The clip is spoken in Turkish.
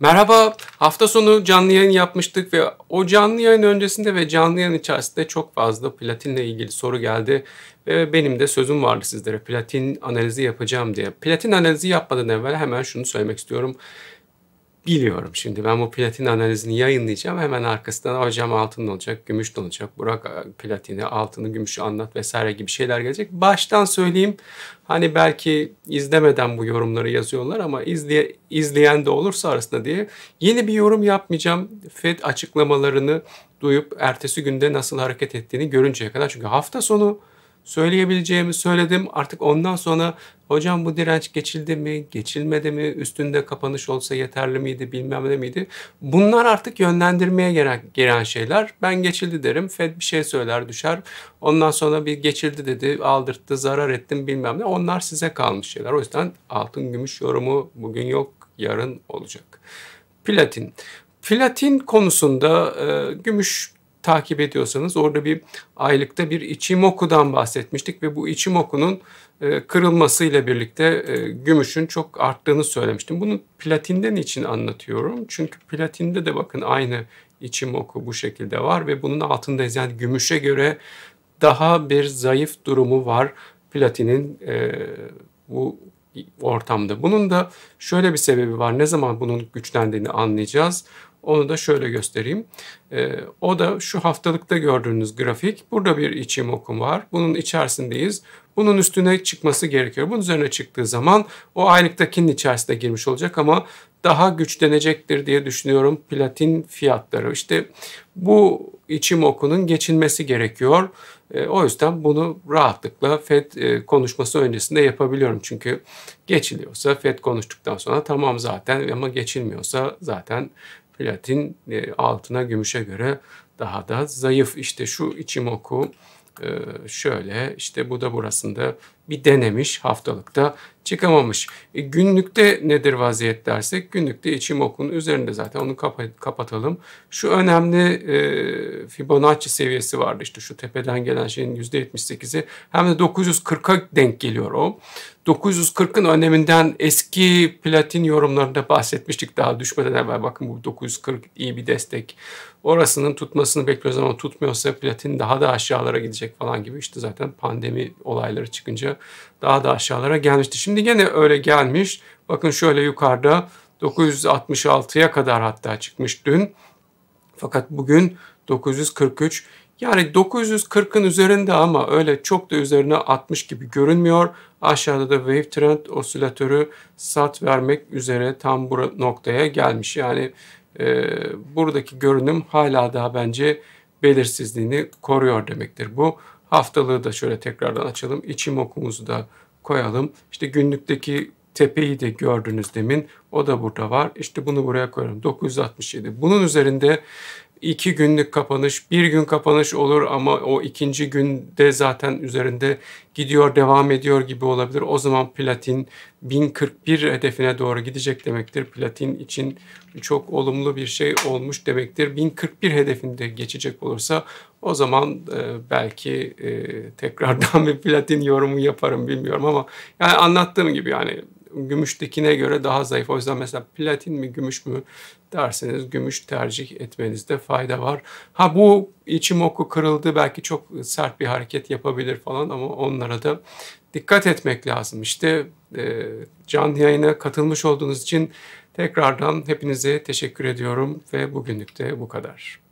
Merhaba, hafta sonu canlı yayın yapmıştık ve o canlı yayın öncesinde ve canlı yayın içerisinde çok fazla platinle ilgili soru geldi. Ve benim de sözüm vardı sizlere platin analizi yapacağım diye. Platin analizi yapmadan evvel hemen şunu söylemek istiyorum biliyorum şimdi. Ben bu platin analizini yayınlayacağım. Hemen arkasından hocam altın olacak, gümüş olacak. Burak platini, altını, gümüşü anlat vesaire gibi şeyler gelecek. Baştan söyleyeyim. Hani belki izlemeden bu yorumları yazıyorlar ama izleye, izleyen de olursa arasında diye yeni bir yorum yapmayacağım. FED açıklamalarını duyup ertesi günde nasıl hareket ettiğini görünceye kadar. Çünkü hafta sonu söyleyebileceğimi söyledim. Artık ondan sonra hocam bu direnç geçildi mi, geçilmedi mi, üstünde kapanış olsa yeterli miydi, bilmem ne miydi? Bunlar artık yönlendirmeye gelen, gelen şeyler. Ben geçildi derim, Fed bir şey söyler düşer. Ondan sonra bir geçildi dedi, aldırttı, zarar ettim bilmem ne. Onlar size kalmış şeyler. O yüzden altın gümüş yorumu bugün yok, yarın olacak. Platin. Platin konusunda e, gümüş takip ediyorsanız orada bir aylıkta bir içimoku'dan bahsetmiştik ve bu Ichimoku'nun e, kırılmasıyla birlikte e, gümüşün çok arttığını söylemiştim. Bunu platinden için anlatıyorum. Çünkü platinde de bakın aynı içimoku bu şekilde var ve bunun altında Yani gümüşe göre daha bir zayıf durumu var platinin e, bu ortamda. Bunun da şöyle bir sebebi var. Ne zaman bunun güçlendiğini anlayacağız. Onu da şöyle göstereyim. Ee, o da şu haftalıkta gördüğünüz grafik. Burada bir içim okum var. Bunun içerisindeyiz. Bunun üstüne çıkması gerekiyor. Bunun üzerine çıktığı zaman o aylıktakinin içerisinde girmiş olacak ama daha güçlenecektir diye düşünüyorum platin fiyatları. İşte bu içim okunun geçinmesi gerekiyor. Ee, o yüzden bunu rahatlıkla FED e, konuşması öncesinde yapabiliyorum. Çünkü geçiliyorsa FED konuştuktan sonra tamam zaten ama geçilmiyorsa zaten platin e, altına gümüşe göre daha da zayıf. İşte şu içim oku e, şöyle işte bu da burasında bir denemiş haftalıkta çıkamamış. E, günlükte nedir vaziyet dersek günlükte içim okun üzerinde zaten onu kap- kapatalım. Şu önemli e, Fibonacci seviyesi vardı işte şu tepeden gelen şeyin %78'i hem de 940'a denk geliyor o. 940'ın öneminden eski platin yorumlarında bahsetmiştik daha düşmeden evvel bakın bu 940 iyi bir destek. Orasının tutmasını bekliyoruz ama tutmuyorsa platin daha da aşağılara gidecek falan gibi işte zaten pandemi olayları çıkınca daha da aşağılara gelmişti. Şimdi gene öyle gelmiş. Bakın şöyle yukarıda 966'ya kadar hatta çıkmış dün. Fakat bugün 943 yani 940'ın üzerinde ama öyle çok da üzerine 60 gibi görünmüyor. Aşağıda da wave trend osilatörü sat vermek üzere tam bu noktaya gelmiş. Yani e, buradaki görünüm hala daha bence belirsizliğini koruyor demektir bu. Haftalığı da şöyle tekrardan açalım. İçim okumuzu da koyalım. İşte günlükteki tepeyi de gördünüz demin. O da burada var. İşte bunu buraya koyalım. 967. Bunun üzerinde iki günlük kapanış, bir gün kapanış olur ama o ikinci günde zaten üzerinde gidiyor, devam ediyor gibi olabilir. O zaman platin 1041 hedefine doğru gidecek demektir. Platin için çok olumlu bir şey olmuş demektir. 1041 hedefinde geçecek olursa o zaman e, belki e, tekrardan bir platin yorumu yaparım bilmiyorum ama yani anlattığım gibi yani gümüştekine göre daha zayıf. O yüzden mesela platin mi gümüş mü derseniz gümüş tercih etmenizde fayda var. Ha bu içim oku kırıldı belki çok sert bir hareket yapabilir falan ama onlara da dikkat etmek lazım. İşte e, canlı yayına katılmış olduğunuz için tekrardan hepinize teşekkür ediyorum ve bugünlük de bu kadar.